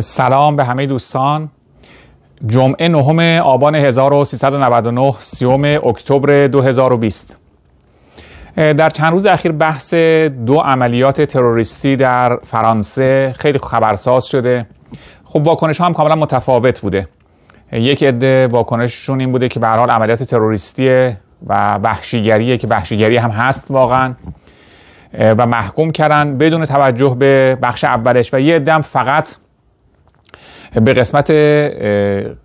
سلام به همه دوستان جمعه نهم آبان 1399 سیوم اکتبر 2020 در چند روز اخیر بحث دو عملیات تروریستی در فرانسه خیلی خبرساز شده خب واکنش ها هم کاملا متفاوت بوده یک عده واکنششون این بوده که به حال عملیات تروریستیه و وحشیگریه که وحشیگری هم هست واقعا و محکوم کردن بدون توجه به بخش اولش و یه عده هم فقط به قسمت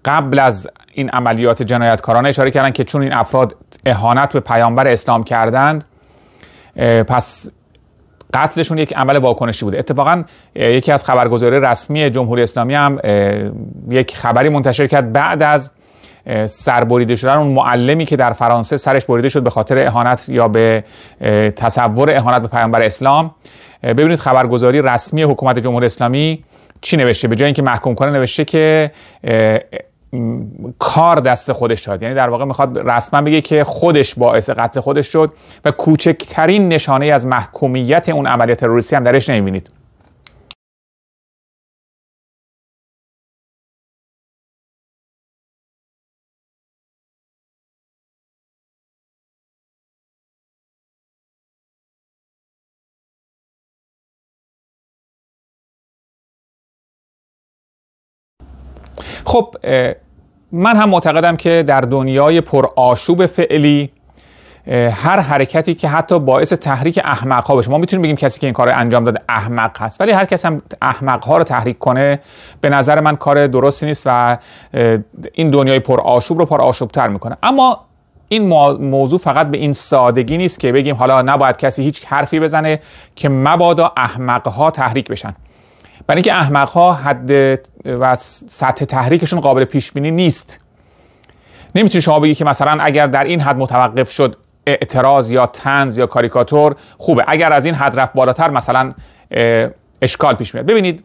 قبل از این عملیات جنایتکارانه اشاره کردن که چون این افراد اهانت به پیامبر اسلام کردند پس قتلشون یک عمل واکنشی بوده اتفاقا یکی از خبرگزاری رسمی جمهوری اسلامی هم یک خبری منتشر کرد بعد از سربریده شدن اون معلمی که در فرانسه سرش بریده شد به خاطر اهانت یا به تصور اهانت به پیامبر اسلام ببینید خبرگزاری رسمی حکومت جمهوری اسلامی چی نوشته به جای اینکه محکوم کنه نوشته که کار دست خودش شد یعنی در واقع میخواد رسما بگه که خودش باعث قتل خودش شد و کوچکترین نشانه از محکومیت اون عملیات تروریستی هم درش نمیبینید خب من هم معتقدم که در دنیای پرآشوب فعلی هر حرکتی که حتی باعث تحریک احمق ها بشه ما میتونیم بگیم کسی که این کار رو انجام داده احمق هست ولی هر کس هم احمق ها رو تحریک کنه به نظر من کار درستی نیست و این دنیای پرآشوب رو پرآشوب تر میکنه اما این موضوع فقط به این سادگی نیست که بگیم حالا نباید کسی هیچ حرفی بزنه که مبادا احمق ها تحریک بشن برای اینکه احمق ها حد و سطح تحریکشون قابل پیش بینی نیست نمیتونی شما بگی که مثلا اگر در این حد متوقف شد اعتراض یا تنز یا کاریکاتور خوبه اگر از این حد رفت بالاتر مثلا اشکال پیش میاد ببینید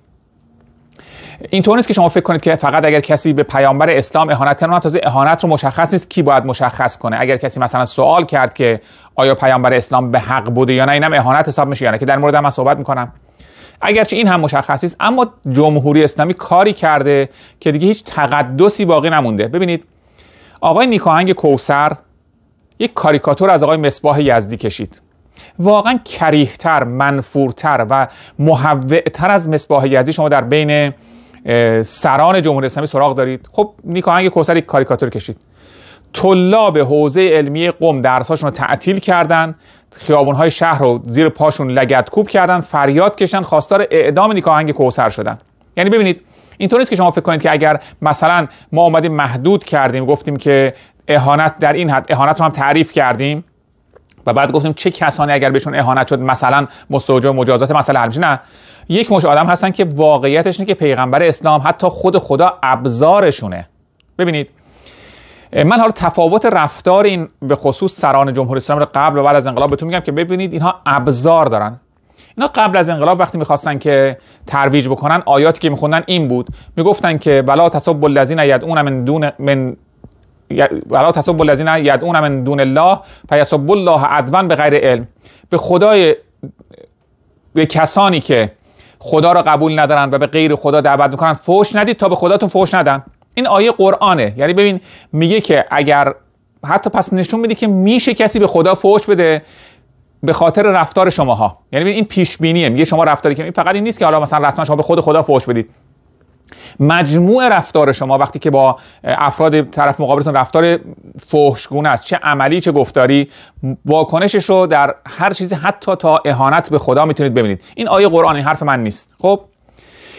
اینطور نیست که شما فکر کنید که فقط اگر کسی به پیامبر اسلام اهانت کنه تازه اهانت رو مشخص نیست کی باید مشخص کنه اگر کسی مثلا سوال کرد که آیا پیامبر اسلام به حق بوده یا نه اینم اهانت حساب میشه نه که در مورد من صحبت میکنم اگرچه این هم مشخص است اما جمهوری اسلامی کاری کرده که دیگه هیچ تقدسی باقی نمونده ببینید آقای نیکاهنگ کوسر یک کاریکاتور از آقای مصباح یزدی کشید واقعا کریهتر منفورتر و محوعتر از مصباح یزدی شما در بین سران جمهوری اسلامی سراغ دارید خب نیکاهنگ کوسر یک کاریکاتور کشید طلاب حوزه علمی قم درسهاشون رو تعطیل کردن های شهر رو زیر پاشون لگت کوب کردن فریاد کشن خواستار اعدام نیکاهنگ کوسر شدن یعنی ببینید اینطور نیست که شما فکر کنید که اگر مثلا ما اومدیم محدود کردیم گفتیم که اهانت در این حد اهانت رو هم تعریف کردیم و بعد گفتیم چه کسانی اگر بهشون اهانت شد مثلا و مجازات مثلا همچین نه یک مش آدم هستن که واقعیتش اینه که پیغمبر اسلام حتی خود خدا ابزارشونه ببینید من حالا تفاوت رفتار این به خصوص سران جمهوری اسلامی رو قبل و بعد از انقلاب بهتون میگم که ببینید اینها ابزار دارن اینا قبل از انقلاب وقتی میخواستن که ترویج بکنن آیاتی که میخوندن این بود میگفتن که بلا تصب الذین یدعون من دون من ولا تصب الذین من دون الله فیسب الله به غیر علم به خدای به کسانی که خدا را قبول ندارن و به غیر خدا دعوت میکنن فوش ندید تا به خداتون فوش ندن این آیه قرآنه یعنی ببین میگه که اگر حتی پس نشون میده که میشه کسی به خدا فوش بده به خاطر رفتار شماها یعنی ببین این پیش بینیه میگه شما رفتاری که فقط این نیست که حالا مثلا رسما شما به خود خدا فوش بدید مجموع رفتار شما وقتی که با افراد طرف مقابلتون رفتار فحشگونه است چه عملی چه گفتاری واکنشش رو در هر چیزی حتی تا اهانت به خدا میتونید ببینید این آیه قرآن حرف من نیست خب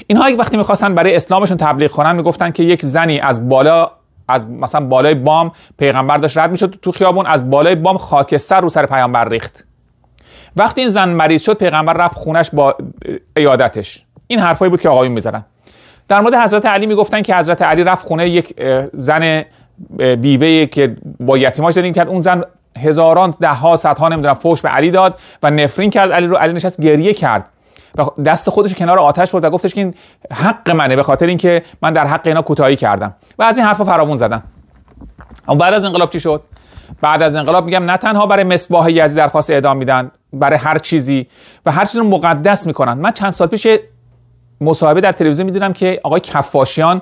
اینها یک وقتی میخواستن برای اسلامشون تبلیغ کنن میگفتن که یک زنی از بالا از مثلا بالای بام پیغمبر داشت رد میشد تو خیابون از بالای بام خاکستر رو سر پیامبر ریخت وقتی این زن مریض شد پیغمبر رفت خونش با ایادتش این حرفایی بود که آقایون میزدن در مورد حضرت علی میگفتن که حضرت علی رفت خونه یک زن بیوه که با یتیماش زندگی کرد اون زن هزاران دهها صدها نمیدونم فوش به علی داد و نفرین کرد علی رو علی نشست گریه کرد دست خودش کنار آتش برد و گفتش که این حق منه به خاطر اینکه من در حق اینا کوتاهی کردم و از این حرفا فرامون زدن اما بعد از انقلاب چی شد بعد از انقلاب میگم نه تنها برای مصباح یزدی درخواست اعدام میدن برای هر چیزی و هر چیزی رو مقدس میکنن من چند سال پیش مصاحبه در تلویزیون میدیدم که آقای کفاشیان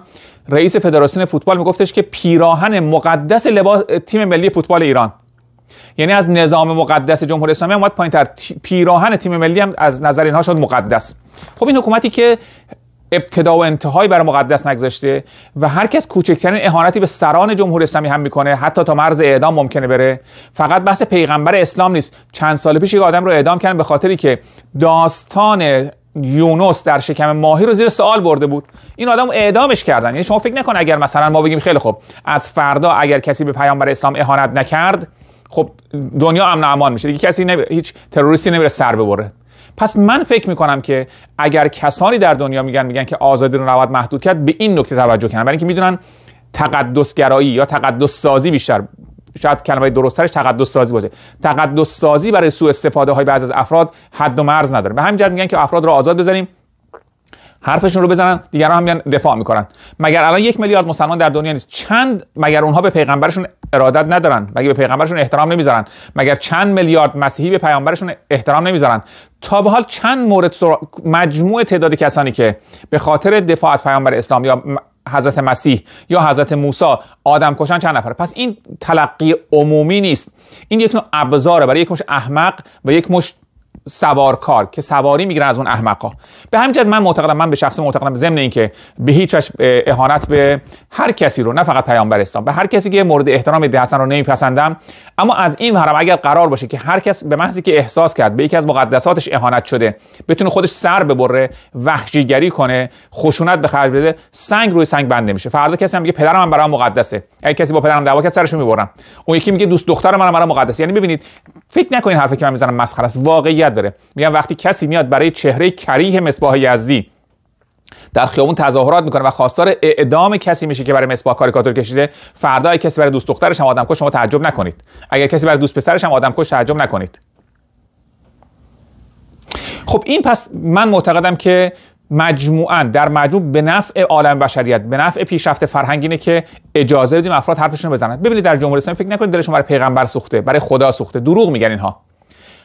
رئیس فدراسیون فوتبال میگفتش که پیراهن مقدس لباس تیم ملی فوتبال ایران یعنی از نظام مقدس جمهوری اسلامی هم اومد تر پیراهن تیم ملی هم از نظر اینها شد مقدس خب این حکومتی که ابتدا و انتهای برای مقدس نگذاشته و هر کس کوچکترین اهانتی به سران جمهوری اسلامی هم میکنه حتی تا مرز اعدام ممکنه بره فقط بحث پیغمبر اسلام نیست چند سال پیش یک آدم رو اعدام کردن به خاطری که داستان یونس در شکم ماهی رو زیر سوال برده بود این آدم اعدامش کردن یعنی شما فکر نکن اگر مثلا ما بگیم خیلی خب از فردا اگر کسی به پیامبر اسلام اهانت نکرد خب دنیا امن امان میشه دیگه کسی نمی... هیچ تروریستی نمیره سر ببره پس من فکر میکنم که اگر کسانی در دنیا میگن میگن که آزادی رو نباید محدود کرد به این نکته توجه کنن برای اینکه میدونن تقدس گرایی یا تقدس سازی بیشتر شاید کلمه درستترش تقدس سازی باشه تقدس سازی برای سوء استفاده های بعضی از افراد حد و مرز نداره به همین جهت میگن که افراد رو آزاد بذاریم حرفشون رو بزنن دیگران هم میان دفاع میکنن مگر الان یک میلیارد مسلمان در دنیا نیست چند مگر اونها به پیغمبرشون ارادت ندارن مگر به پیغمبرشون احترام نمیذارن مگر چند میلیارد مسیحی به پیغمبرشون احترام نمیذارن تا به حال چند مورد مجموع تعداد کسانی که به خاطر دفاع از پیامبر اسلام یا حضرت مسیح یا حضرت موسی آدم کشن چند نفر پس این تلقی عمومی نیست این یک نوع ابزاره برای یک مش احمق و یک مش سوارکار که سواری میگیرن از اون احمقا به همین جد من معتقدم من به شخص معتقدم ضمن اینکه به هیچ وجه اهانت به هر کسی رو نه فقط پیامبر اسلام به هر کسی که مورد احترام دی حسن رو نمیپسندم اما از این هر اگر قرار باشه که هر کس به محضی که احساس کرد به یکی از مقدساتش اهانت شده بتونه خودش سر ببره وحشیگری کنه خشونت به خرج بده سنگ روی سنگ بند نمیشه فردا کسی هم میگه پدرم من برام مقدسه اگه کسی با پدرم دعوا کرد رو میبرم اون یکی میگه دوست دخترم من برام مقدسه یعنی ببینید فکر نکنین حرفی که من میزنم مسخره است واقعی اهمیت داره وقتی کسی میاد برای چهره کریه مصباح یزدی در خیابون تظاهرات میکنه و خواستار اعدام کسی میشه که برای مصباح کاریکاتور کشیده فردای کسی برای دوست دخترش هم آدمکش شما تعجب نکنید اگر کسی برای دوست پسرش هم آدمکش تعجب نکنید خب این پس من معتقدم که مجموعا در مجموع به نفع عالم بشریت به نفع پیشرفت فرهنگ اینه که اجازه بدیم افراد حرفشون بزنن ببینید در جمهوری اسلامی فکر نکنید دلشون برای پیغمبر سوخته برای خدا سوخته دروغ میگن اینها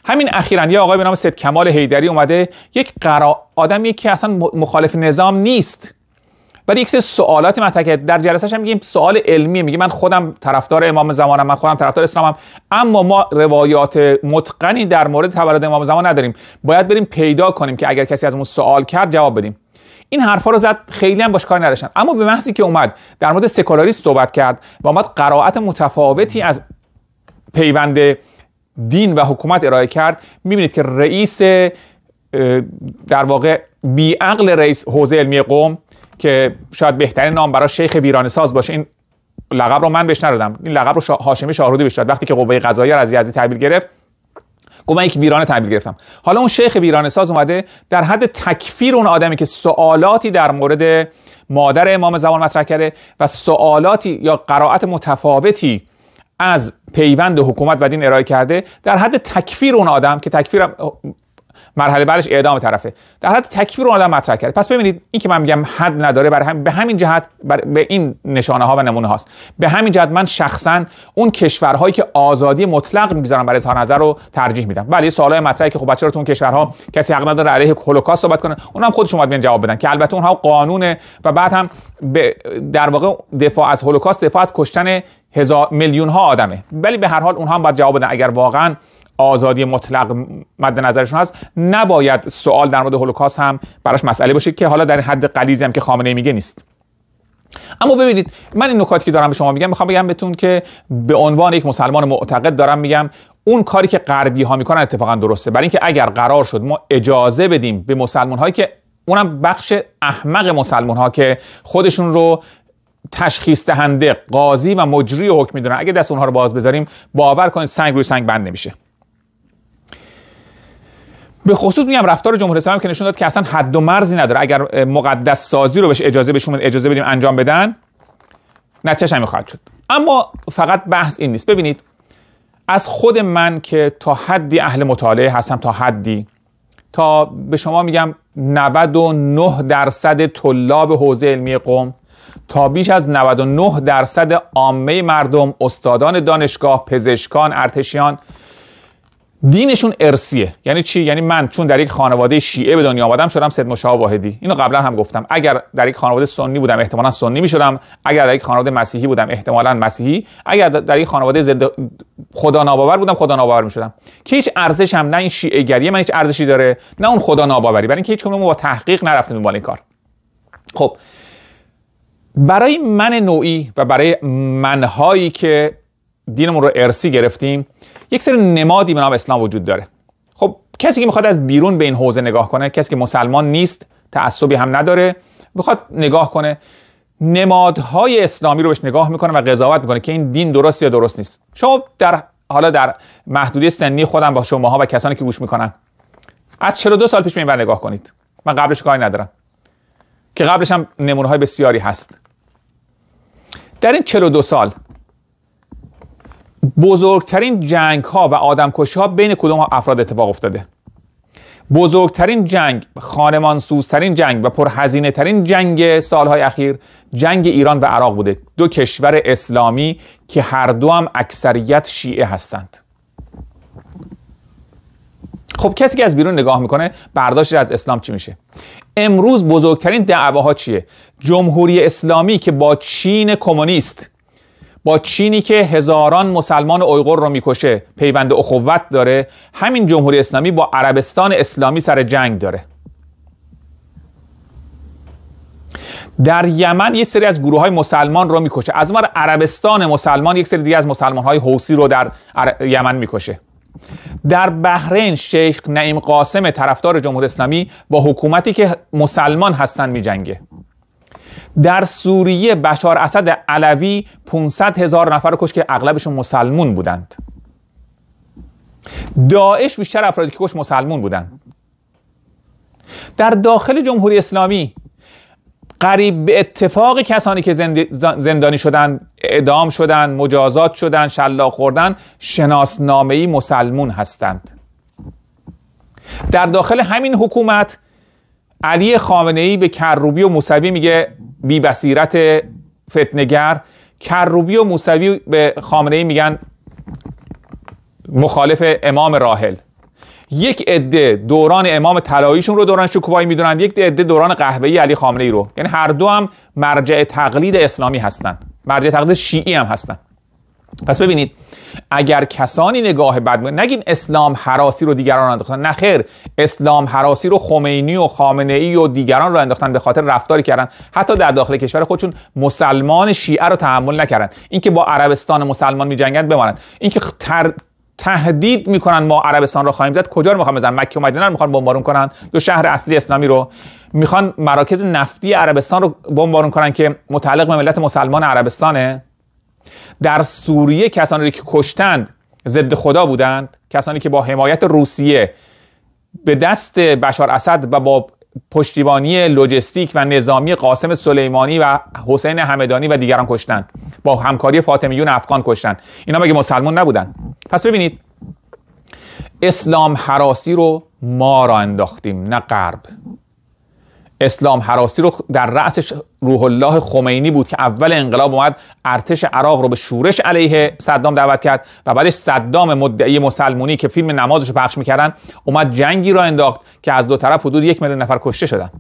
همین اخیرا یه آقای به نام سید کمال حیدری اومده یک قرا آدمی که اصلا مخالف نظام نیست بعد یک سری سوالات مطرح در جلسهش هم میگیم سوال علمی میگه من خودم طرفدار امام زمانم من خودم طرفدار اسلامم اما ما روایات متقنی در مورد تولد امام زمان نداریم باید بریم پیدا کنیم که اگر کسی از اون سوال کرد جواب بدیم این حرفا رو زد خیلی هم باش کار نداشتن اما به محضی که اومد در مورد سکولاریسم صحبت کرد و اومد قرائت متفاوتی از پیوند دین و حکومت ارائه کرد میبینید که رئیس در واقع بیعقل رئیس حوزه علمی قوم که شاید بهترین نام برای شیخ ویرانه ساز باشه این لقب رو من بهش ندادم این لقب رو هاشمی شاهرودی بهش داد وقتی که قوه قضاییه از یزدی تحویل گرفت گفت من یک ویرانه تحویل گرفتم حالا اون شیخ ویرانه ساز اومده در حد تکفیر اون آدمی که سوالاتی در مورد مادر امام زمان مطرح کرده و سوالاتی یا قرائت متفاوتی از پیوند حکومت و دین ارائه کرده در حد تکفیر اون آدم که تکفیر مرحله بعدش اعدام طرفه در حد تکفیر اون آدم مطرح کرده پس ببینید این که من میگم حد نداره برای هم به همین جهت بر به این نشانه ها و نمونه هاست به همین جهت من شخصا اون کشورهایی که آزادی مطلق میگذارن برای اظهار نظر رو ترجیح میدم ولی بله، سوالای مطرحی که خب بچه‌ها تو اون کشورها کسی حق نداره علیه هولوکاست صحبت کنه اونم خودش اومد بیان جواب بدن که البته اونها قانونه و بعد هم در واقع دفاع از هولوکاست دفاع از کشتن هزار میلیون ها آدمه ولی به هر حال اونها هم باید جواب بدن اگر واقعا آزادی مطلق مد نظرشون هست نباید سوال در مورد هولوکاست هم براش مسئله باشه که حالا در حد قلیزی هم که خامنه میگه نیست اما ببینید من این نکاتی که دارم به شما میگم میخوام بگم بتون که به عنوان یک مسلمان معتقد دارم میگم اون کاری که غربی ها میکنن اتفاقا درسته برای اینکه اگر قرار شد ما اجازه بدیم به مسلمان هایی که اونم بخش احمق مسلمان ها که خودشون رو تشخیص دهنده قاضی و مجری حکم میدونن اگه دست اونها رو باز بذاریم باور کنید سنگ روی سنگ بند نمیشه به خصوص میگم رفتار جمهوری اسلامی که نشون داد که اصلا حد و مرزی نداره اگر مقدس سازی رو بهش اجازه بشون اجازه بدیم انجام بدن نتیجه همین خواهد شد اما فقط بحث این نیست ببینید از خود من که تا حدی اهل مطالعه هستم تا حدی تا به شما میگم 99 درصد طلاب حوزه علمی قوم تا بیش از 99 درصد عامه مردم استادان دانشگاه پزشکان ارتشیان دینشون ارسیه یعنی چی یعنی من چون در یک خانواده شیعه به دنیا آمدم شدم صد مشاه واحدی اینو قبلا هم گفتم اگر در یک خانواده سنی بودم احتمالا سنی میشدم اگر در یک خانواده مسیحی بودم احتمالا مسیحی اگر در یک خانواده خدا ناباور بودم خدا ناباور میشدم که هیچ ارزش هم نه این شیعه من هیچ ارزشی داره نه اون خدا ناباوری برای اینکه هیچ با تحقیق نرفتیم این کار خب برای من نوعی و برای منهایی که دینمون رو ارسی گرفتیم یک سری نمادی به نام اسلام وجود داره خب کسی که میخواد از بیرون به این حوزه نگاه کنه کسی که مسلمان نیست تعصبی هم نداره میخواد نگاه کنه نمادهای اسلامی رو بهش نگاه میکنه و قضاوت میکنه که این دین درست یا درست نیست شما در حالا در محدوده سنی خودم با شماها و کسانی که گوش میکنن از 42 سال پیش به نگاه کنید من قبلش کاری ندارم که قبلش هم نمونه های بسیاری هست در این 42 سال بزرگترین جنگ ها و آدمکش ها بین کدوم افراد اتفاق افتاده بزرگترین جنگ خانمان سوزترین جنگ و پرهزینه ترین جنگ سالهای اخیر جنگ ایران و عراق بوده دو کشور اسلامی که هر دو هم اکثریت شیعه هستند خب کسی که از بیرون نگاه میکنه برداشت از اسلام چی میشه امروز بزرگترین دعواها چیه جمهوری اسلامی که با چین کمونیست با چینی که هزاران مسلمان اویغور رو میکشه پیوند اخوت داره همین جمهوری اسلامی با عربستان اسلامی سر جنگ داره در یمن یه سری از گروه های مسلمان رو میکشه از عربستان مسلمان یک سری دیگه از مسلمان های حوسی رو در عر... یمن میکشه در بحرین شیخ نعیم قاسم طرفدار جمهوری اسلامی با حکومتی که مسلمان هستند میجنگه در سوریه بشار اسد علوی 500 هزار نفر کش که اغلبشون مسلمون بودند داعش بیشتر افرادی که کش مسلمون بودند در داخل جمهوری اسلامی قریب به اتفاق کسانی که زندانی شدن اعدام شدن مجازات شدن شلاق خوردن شناسنامهای مسلمون هستند در داخل همین حکومت علی خامنه ای به کروبی و موسوی میگه بی بصیرت فتنگر کروبی و موسوی به خامنه ای میگن مخالف امام راحل یک عده دوران امام طلاییشون رو دوران شکوفایی میدونن یک عده دوران قهوه‌ای علی خامنه‌ای رو یعنی هر دو هم مرجع تقلید اسلامی هستند مرجع تقلید شیعی هم هستند پس ببینید اگر کسانی نگاه بد نگین اسلام حراسی رو دیگران انداختن نه خیر اسلام حراسی رو خمینی و خامنه ای و دیگران رو انداختن به خاطر رفتاری کردن حتی در داخل کشور خودشون مسلمان شیعه رو تحمل نکردن اینکه با عربستان مسلمان میجنگند بمانند اینکه تهدید میکنن ما عربستان رو خواهیم زد کجا رو میخوان بزنن مکه و مدینه رو میخوان بمبارون کنن دو شهر اصلی اسلامی رو میخوان مراکز نفتی عربستان رو بمبارون کنن که متعلق به ملت مسلمان عربستانه در سوریه کسانی که کشتند ضد خدا بودند کسانی که با حمایت روسیه به دست بشار اسد و با پشتیبانی لوجستیک و نظامی قاسم سلیمانی و حسین همدانی و دیگران کشتند با همکاری فاطمیون افغان کشتند اینا مگه مسلمان نبودن پس ببینید اسلام حراسی رو ما را انداختیم نه غرب اسلام حراسی رو در رأسش روح الله خمینی بود که اول انقلاب اومد ارتش عراق رو به شورش علیه صدام دعوت کرد و بعدش صدام مدعی مسلمونی که فیلم نمازش رو پخش میکردن اومد جنگی را انداخت که از دو طرف حدود یک میلیون نفر کشته شدن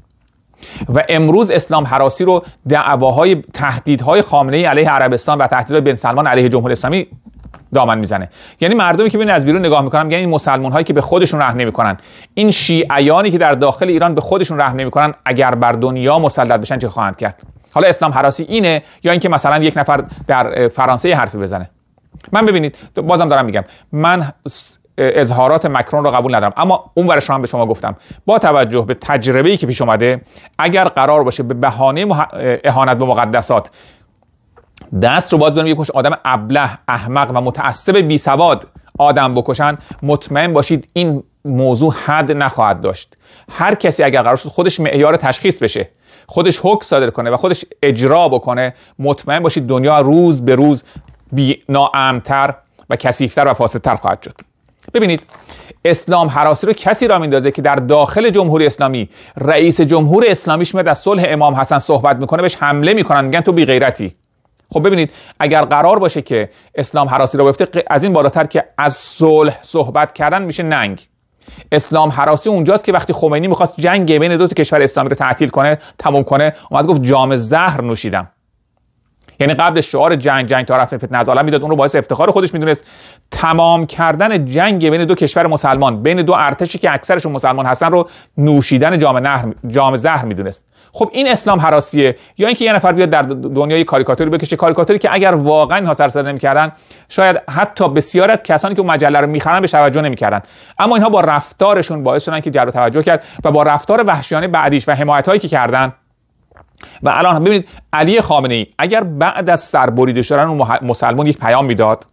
و امروز اسلام حراسی رو دعواهای تهدیدهای خامنه ای علیه عربستان و تهدیدهای بن سلمان علیه جمهوری اسلامی دامن میزنه یعنی مردمی که ببین از بیرون نگاه میکنن یعنی این مسلمان هایی که به خودشون رحم نمیکنن این شیعیانی که در داخل ایران به خودشون رحم نمیکنن اگر بر دنیا مسلط بشن چه خواهند کرد حالا اسلام حراسی اینه یا اینکه مثلا یک نفر در فرانسه حرفی بزنه من ببینید بازم دارم میگم من اظهارات مکرون رو قبول ندارم اما اون ورش رو هم به شما گفتم با توجه به ای که پیش اومده اگر قرار باشه به بهانه اهانت به مقدسات دست رو باز برم یه آدم ابله احمق و متعصب بی سواد آدم بکشن مطمئن باشید این موضوع حد نخواهد داشت هر کسی اگر قرار شد خودش معیار تشخیص بشه خودش حکم صادر کنه و خودش اجرا بکنه مطمئن باشید دنیا روز به روز بی ناامتر و کثیفتر و فاسدتر خواهد شد ببینید اسلام حراسی رو کسی را میندازه که در داخل جمهوری اسلامی رئیس جمهور اسلامیش میاد از صلح امام حسن صحبت میکنه بهش حمله میکنن میگن تو بی غیرتی خب ببینید اگر قرار باشه که اسلام حراسی رو بیفته از این بالاتر که از صلح صحبت کردن میشه ننگ اسلام حراسی اونجاست که وقتی خمینی میخواست جنگ بین دو تا کشور اسلامی رو تعطیل کنه تموم کنه اومد گفت جام زهر نوشیدم یعنی قبل شعار جنگ جنگ تا رفت فتنه از عالم میداد اون رو باعث افتخار خودش میدونست تمام کردن جنگ بین دو کشور مسلمان بین دو ارتشی که اکثرشون مسلمان هستن رو نوشیدن جام نهر جام زهر میدونست خب این اسلام حراسیه یا اینکه یه نفر بیاد در دنیای کاریکاتوری بکشه کاریکاتوری که اگر واقعا اینها سرسر نمیکردن شاید حتی بسیار از کسانی که اون مجله رو میخرن به توجه نمیکردن اما اینها با رفتارشون باعث شدن که جلب توجه کرد و با رفتار وحشیانه بعدیش و حمایت که کردن و الان ببینید علی خامنه ای اگر بعد از سربریده شدن مسلمان یک پیام میداد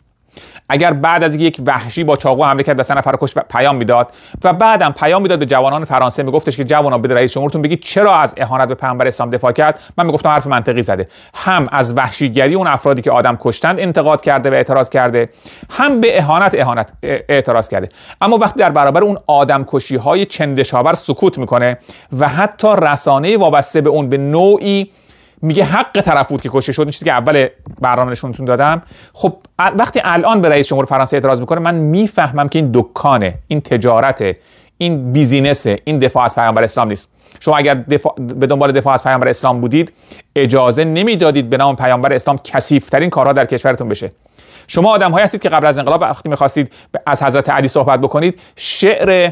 اگر بعد از یک وحشی با چاقو حمله کرد و سه نفر کش پیام میداد و بعدم پیام میداد به جوانان فرانسه میگفتش که جوانان بده رئیس جمهورتون بگید چرا از اهانت به پیامبر اسلام دفاع کرد من میگفتم حرف منطقی زده هم از وحشیگری اون افرادی که آدم کشتند انتقاد کرده و اعتراض کرده هم به اهانت اهانت اعتراض کرده اما وقتی در برابر اون آدم کشی های چندشاور سکوت میکنه و حتی رسانه وابسته به اون به نوعی میگه حق طرف بود که کشته شد این چیزی که اول برنامه نشونتون دادم خب وقتی الان به رئیس جمهور فرانسه اعتراض میکنه من میفهمم که این دکانه این تجارته این بیزینسه این دفاع از پیامبر اسلام نیست شما اگر دفاع، به دنبال دفاع از پیامبر اسلام بودید اجازه نمیدادید به نام پیامبر اسلام کسیفترین کارها در کشورتون بشه شما آدم هایی هستید که قبل از انقلاب وقتی میخواستید از حضرت علی صحبت بکنید شعر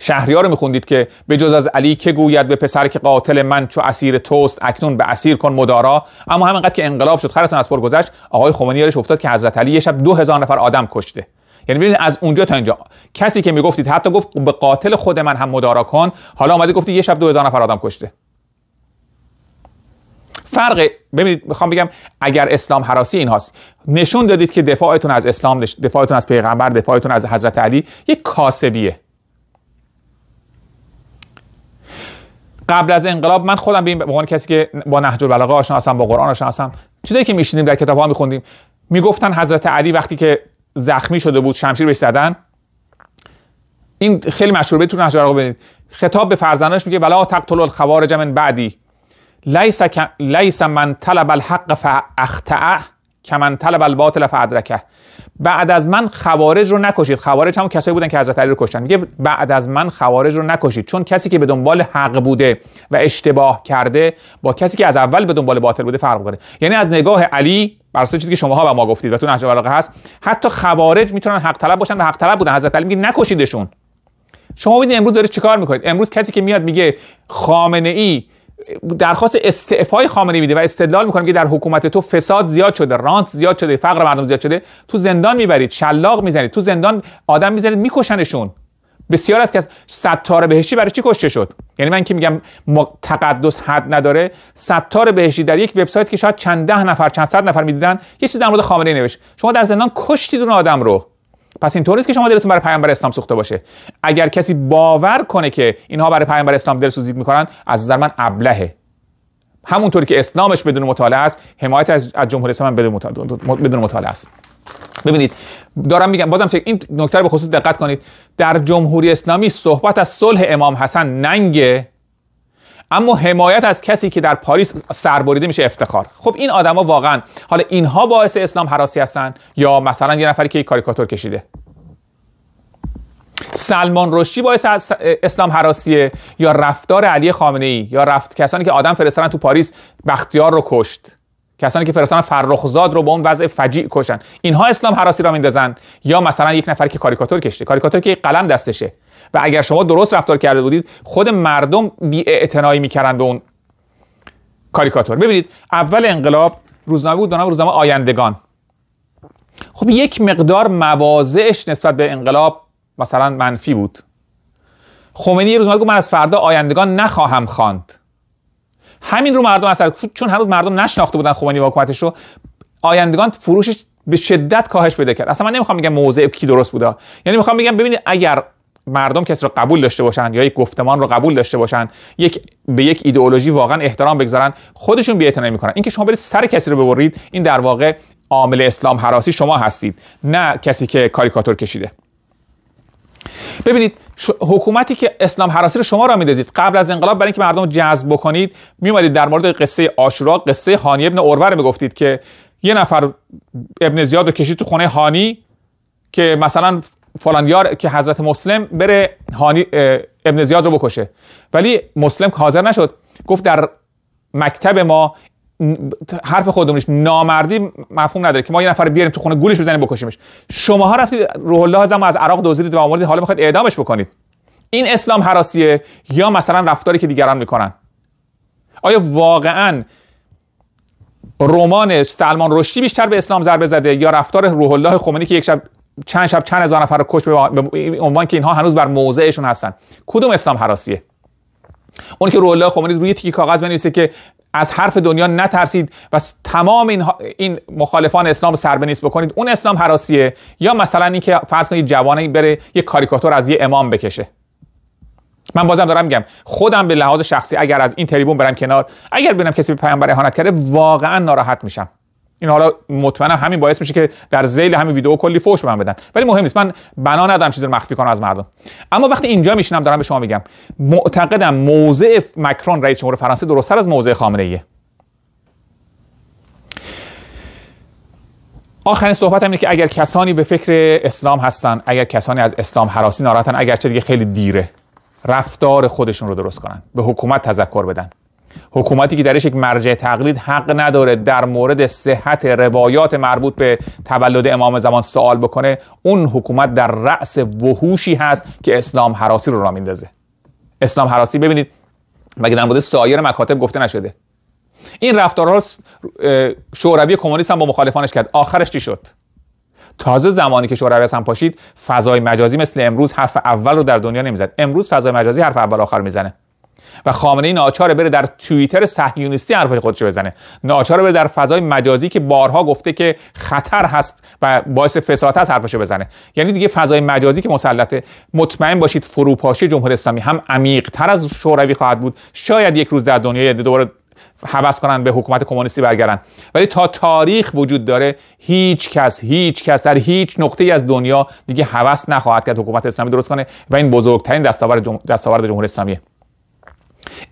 شهریار رو میخوندید که به جز از علی که گوید به پسر که قاتل من چو اسیر توست اکنون به اسیر کن مدارا اما همینقدر که انقلاب شد خرتون از پر گذشت آقای خمینی یارش افتاد که حضرت علی یه شب دو نفر آدم کشته یعنی ببینید از اونجا تا اینجا کسی که میگفتید حتی گفت به قاتل خود من هم مدارا کن حالا اومده گفتی یه شب دو نفر آدم کشته فرق ببینید میخوام بگم اگر اسلام حراسی این هاست نشون دادید که دفاعتون از اسلام دفاعتون از پیغمبر دفاعتون از حضرت علی یک کاسبیه قبل از انقلاب من خودم به عنوان کسی که با نهج البلاغه آشنا هستم با قرآن آشنا هستم چیزایی که میشنیم در کتاب ها میخوندیم میگفتن حضرت علی وقتی که زخمی شده بود شمشیر بهش زدن این خیلی مشهور تو نهج البلاغه ببینید خطاب به فرزندانش میگه ولا تول الخوارج من بعدی لیس لیس من طلب الحق فاخطأ کمن طلب الباطل فادرکه بعد از من خوارج رو نکشید خوارج هم کسایی بودن که حضرت علی رو کشتن میگه بعد از من خوارج رو نکشید چون کسی که به دنبال حق بوده و اشتباه کرده با کسی که از اول به دنبال باطل بوده فرق داره یعنی از نگاه علی بر چیزی که شماها به ما گفتید و تو نهج بلاغه هست حتی خوارج میتونن حق طلب باشن و حق طلب بودن حضرت علی میگه نکشیدشون شما ببینید امروز دارید چیکار میکنید امروز کسی که میاد میگه خامنه ای درخواست استعفای خامنه میده و استدلال میکنه که در حکومت تو فساد زیاد شده رانت زیاد شده فقر مردم زیاد شده تو زندان میبرید شلاق میزنید تو زندان آدم میزنید میکشنشون بسیار از کس ستاره بهشتی برای چی کشته شد یعنی من که میگم تقدس حد نداره ستار بهشتی در یک وبسایت که شاید چند ده نفر چند صد نفر میدیدن یه چیز در مورد خامنه نوشت شما در زندان کشتید اون آدم رو پس این طور که شما دلتون برای پیامبر اسلام سوخته باشه اگر کسی باور کنه که اینها برای پیامبر اسلام دل سوزید میکنن از نظر من ابلهه همونطوری که اسلامش بدون مطالعه است حمایت از جمهوری اسلام بدون مطالعه است ببینید دارم میگم بازم این نکته رو به خصوص دقت کنید در جمهوری اسلامی صحبت از صلح امام حسن ننگه اما حمایت از کسی که در پاریس سربریده میشه افتخار خب این آدما واقعا حالا اینها باعث اسلام حراسی هستن یا مثلا یه نفری که یک کاریکاتور کشیده سلمان رشدی باعث اسلام حراسیه یا رفتار علی خامنه ای یا رفت کسانی که آدم فرستادن تو پاریس بختیار رو کشت کسانی که فرستادن فرخزاد رو به اون وضع فجیع کشن اینها اسلام حراسی را میندازند یا مثلا یک نفر که کاریکاتور کشته کاریکاتور که قلم دستشه و اگر شما درست رفتار کرده بودید خود مردم اعتنایی میکردن به اون کاریکاتور ببینید اول انقلاب روزنامه بود نام روزنامه آیندگان خب یک مقدار مواضعش نسبت به انقلاب مثلا منفی بود خمینی روزنامه گفت من از فردا آیندگان نخواهم خواند همین رو مردم اثر چون هنوز مردم نشناخته بودن خوبانی و رو آیندگان فروشش به شدت کاهش پیدا کرد اصلا من نمیخوام بگم موضع کی درست بوده یعنی میخوام بگم ببینید اگر مردم کسی رو قبول داشته باشن یا یک گفتمان رو قبول داشته باشن یک به یک ایدئولوژی واقعا احترام بگذارن خودشون بی‌اعتنایی میکنن اینکه شما برید سر کسی رو ببرید این در واقع عامل اسلام حراسی شما هستید نه کسی که کاریکاتور کشیده ببینید حکومتی که اسلام حراسی رو شما را میدازید قبل از انقلاب برای اینکه مردم جذب بکنید میومدید در مورد قصه آشورا قصه هانی ابن رو میگفتید که یه نفر ابن زیاد رو کشید تو خونه هانی که مثلا فلان یار که حضرت مسلم بره هانی ابن زیاد رو بکشه ولی مسلم حاضر نشد گفت در مکتب ما حرف خودمونش نامردی مفهوم نداره که ما یه نفر بیاریم تو خونه گولش بزنیم بکشیمش شماها رفتید روح الله زم از عراق دزدیدید و آوردید حالا میخواید اعدامش بکنید این اسلام حراسیه یا مثلا رفتاری که دیگران میکنن آیا واقعا رمان سلمان رشدی بیشتر به اسلام ضربه زده یا رفتار روح الله خمینی که یک شب چند شب چند هزار نفر رو کش به عنوان که اینها هنوز بر موضعشون هستن کدوم اسلام حراسیه اون که روح الله خب یعنی روی تیکه کاغذ بنویسه که از حرف دنیا نترسید و تمام این, این مخالفان اسلام سر نیست بکنید اون اسلام حراسیه یا مثلا اینکه فرض کنید جوانه بره یه کاریکاتور از یه امام بکشه من بازم دارم میگم خودم به لحاظ شخصی اگر از این تریبون برم کنار اگر ببینم کسی به پیامبر اهانت کرده واقعا ناراحت میشم این حالا مطمئنا همین باعث میشه که در زیل همین ویدیو کلی فوش به من بدن ولی مهم نیست من بنا ندارم چیزی رو مخفی کنم از مردم اما وقتی اینجا میشینم دارم به شما میگم معتقدم موضع مکرون رئیس جمهور فرانسه درستتر از موضع خامنه ایه آخرین صحبت هم اینه که اگر کسانی به فکر اسلام هستن اگر کسانی از اسلام حراسی ناراحتن اگرچه دیگه خیلی دیره رفتار خودشون رو درست کنن به حکومت تذکر بدن حکومتی که درش یک مرجع تقلید حق نداره در مورد صحت روایات مربوط به تولد امام زمان سوال بکنه اون حکومت در رأس وحوشی هست که اسلام حراسی رو را میندازه اسلام حراسی ببینید مگه در مورد سایر مکاتب گفته نشده این رفتارها شوروی کمونیست هم با مخالفانش کرد آخرش چی شد تازه زمانی که شوروی هم پاشید فضای مجازی مثل امروز حرف اول رو در دنیا نمیزد امروز فضای مجازی حرف اول آخر میزنه و خامنه ای ناچاره بره در توییتر صهیونیستی حرف خودش بزنه ناچاره بره در فضای مجازی که بارها گفته که خطر هست و باعث فساد هست حرفشو بزنه یعنی دیگه فضای مجازی که مسلطه مطمئن باشید فروپاشی جمهوری اسلامی هم عمیق تر از شوروی خواهد بود شاید یک روز در دنیا دوباره حوض کنن به حکومت کمونیستی برگردن ولی تا تاریخ وجود داره هیچ کس هیچ کس در هیچ نقطه ای از دنیا دیگه حوض نخواهد کرد حکومت اسلامی درست کنه و این بزرگترین دستاورد جمهوری اسلامیه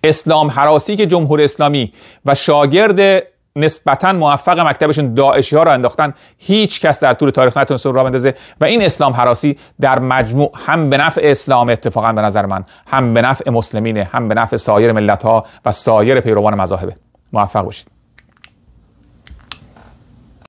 اسلام حراسی که جمهور اسلامی و شاگرد نسبتا موفق مکتبشون داعشی ها را انداختن هیچ کس در طول تاریخ نتونسته را بندازه و این اسلام حراسی در مجموع هم به نفع اسلام اتفاقا به نظر من هم به نفع مسلمینه هم به نفع سایر ملت ها و سایر پیروان مذاهبه موفق باشید